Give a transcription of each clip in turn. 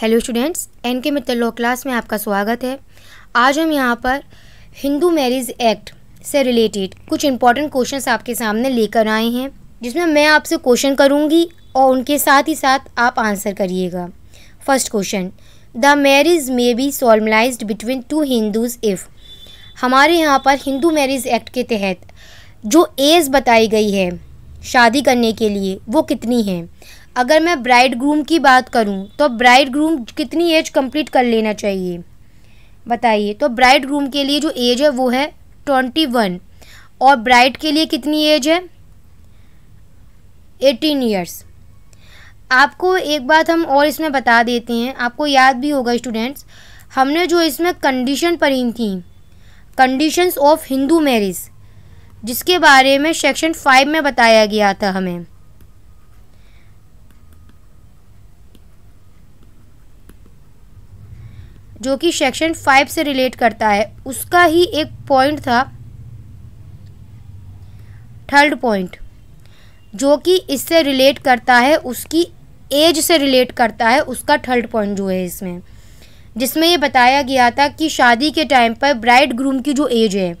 hello students N के मित्र class में आपका स्वागत है आज हम यहाँ पर हिंदू मैरिज एक्ट से रिलेटेड कुछ इंपॉर्टेंट क्वेश्चंस आपके सामने लेकर आए हैं जिसमें मैं आपसे क्वेश्चन करूँगी और उनके साथ ही साथ आप आंसर करिएगा first question the marriage may be solemnize between two Hindus if हमारे यहाँ पर हिंदू मैरिज एक्ट के तहत जो एज बताई गई है शादी करने के लिए वो कितनी है अगर मैं ब्राइड ग्रूम की बात करूं तो ब्राइड ग्रूम कितनी एज कंप्लीट कर लेना चाहिए बताइए तो ब्राइड ग्रूम के लिए जो एज है वो है ट्वेंटी वन और ब्राइड के लिए कितनी एज है एटीन ईयर्स आपको एक बात हम और इसमें बता देते हैं आपको याद भी होगा स्टूडेंट्स हमने जो इसमें कंडीशन पढ़ी थी कंडीशंस ऑफ हिंदू मैरिज जिसके बारे में सेक्शन फाइव में बताया गया था हमें जो कि सेक्शन फाइव से रिलेट करता है उसका ही एक पॉइंट था थर्ड पॉइंट जो कि इससे रिलेट करता है उसकी एज से रिलेट करता है उसका थर्ड पॉइंट जो है इसमें जिसमें ये बताया गया था कि शादी के टाइम पर ब्राइड ग्रूम की जो एज है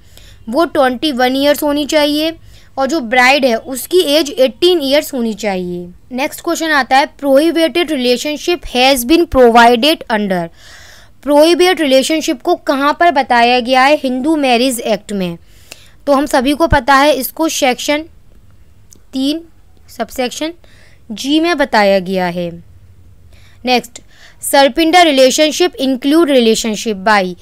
वो ट्वेंटी वन ईयर्स होनी चाहिए और जो ब्राइड है उसकी एज एट्टीन ईयर्स होनी चाहिए नेक्स्ट क्वेश्चन आता है prohibited relationship has been provided under prohibited relationship को कहाँ पर बताया गया है हिंदू मैरिज एक्ट में तो हम सभी को पता है इसको सेक्शन तीन सबसेक्शन जी में बताया गया है next sapinda relationship include relationship by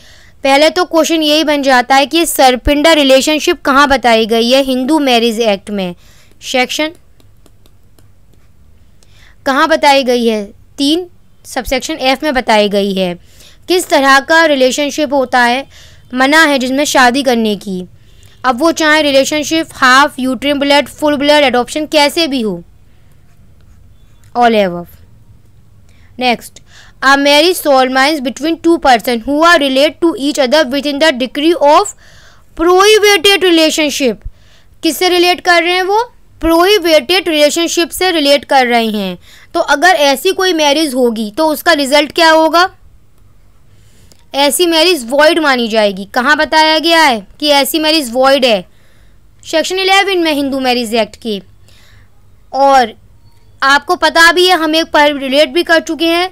पहले तो क्वेश्चन यही बन जाता है कि सरपिंडा रिलेशनशिप कहाँ बताई गई है हिंदू मैरिज एक्ट में सेक्शन कहाँ बताई गई है तीन सबसेक्शन एफ में बताई गई है किस तरह का रिलेशनशिप होता है मना है जिसमें शादी करने की अब वो चाहे relationship half uterine blood full blood adoption कैसे भी हो all of next a marriage means between two person who are relate to each other within the degree of prohibited relationship किससे रिलेट कर रहे हैं वो प्रोहिबिटेड रिलेशनशिप से relate कर रहे हैं तो अगर ऐसी कोई मैरिज होगी तो उसका रिजल्ट क्या होगा ऐसी मैरिज वॉइड मानी जाएगी कहाँ बताया गया है कि ऐसी मैरिज वॉइड है सेक्शन इलेवन में हिंदू मैरिज एक्ट की और आपको पता भी है हम एक पर रिलेट भी कर चुके हैं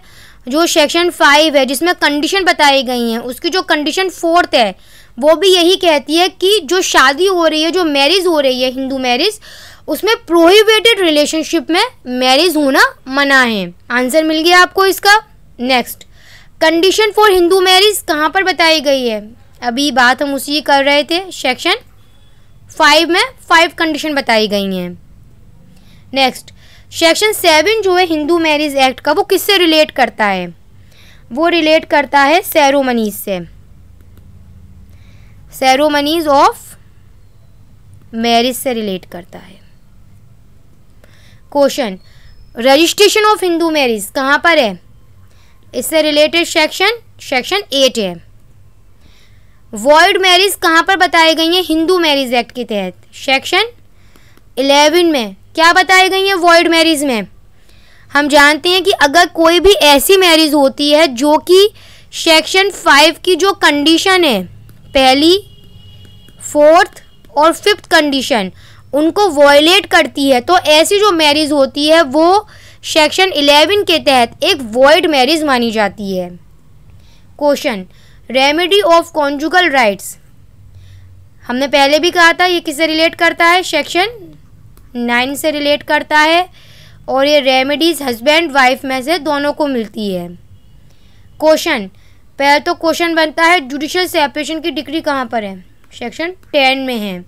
जो सेक्शन फाइव है जिसमें कंडीशन बताई गई हैं उसकी जो कंडीशन फोर्थ है वो भी यही कहती है कि जो शादी हो रही है जो मैरिज हो रही है हिंदू मैरिज उसमें प्रोहिबिटेड रिलेशनशिप में मैरिज होना मना है आंसर मिल गया आपको इसका next condition for Hindu marriage कहाँ पर बताई गई है अभी बात हम उसी कर रहे थे सेक्शन फाइव में फाइव कंडीशन बताई गई हैं नेक्स्ट सेक्शन सेवन जो है हिंदू मैरिज एक्ट का वो किससे रिलेट करता है वो रिलेट करता है सैरोमनीज से सेरोमनीज ऑफ मैरिज से रिलेट करता है question registration of Hindu marriage कहाँ पर है इससे रिलेटेड सेक्शन सेक्शन एट है वर्ल्ड मैरिज कहाँ पर बताई गई हैं हिंदू मैरिज एक्ट के तहत सेक्शन इलेवन में क्या बताई गई हैं वर्ल्ड मैरिज में हम जानते हैं कि अगर कोई भी ऐसी मैरिज होती है जो कि सेक्शन फाइव की जो कंडीशन है पहली फोर्थ और फिफ्थ कंडीशन उनको वॉयलेट करती है तो ऐसी जो मैरिज होती है वो सेक्शन 11 के तहत एक वॉइड मैरिज मानी जाती है question remedy of conjugal rights हमने पहले भी कहा था ये किससे रिलेट करता है सेक्शन नाइन से रिलेट करता है और ये रेमेडीज़ हस्बैंड वाइफ में से दोनों को मिलती है क्वेश्चन पहले तो क्वेश्चन बनता है जुडिशल सेपरेशन की डिग्री कहाँ पर है सेक्शन टेन में है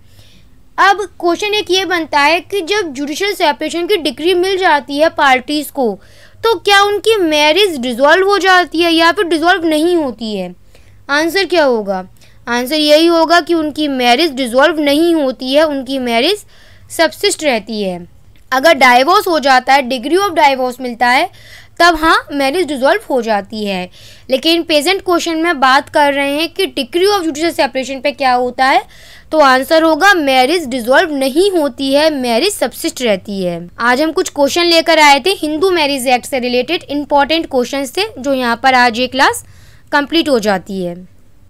अब क्वेश्चन एक ये बनता है कि जब जुडिशल सेपरेशन की डिग्री मिल जाती है पार्टीज़ को तो क्या उनकी मैरिज डिज़ोल्व हो जाती है या फिर डिज़ोल्व नहीं होती है आंसर क्या होगा आंसर यही होगा कि उनकी मैरिज डिज़ोल्व नहीं होती है उनकी मैरिज सबसिस्ट रहती है अगर डाइवोर्स हो जाता है डिग्री ऑफ डाइवोर्स मिलता है तब हाँ मैरिज डिजोल्व हो जाती है लेकिन प्रेजेंट क्वेश्चन में बात कर रहे हैं कि डिग्री ऑफ जुडिशल सेपरेशन पे क्या होता है तो आंसर होगा मैरिज डिजोल्व नहीं होती है मैरिज सबसिस्ट रहती है आज हम कुछ क्वेश्चन लेकर आए थे हिंदू मैरिज एक्ट से रिलेटेड इंपॉर्टेंट क्वेश्चन थे जो यहाँ पर आज ये क्लास कंप्लीट हो जाती है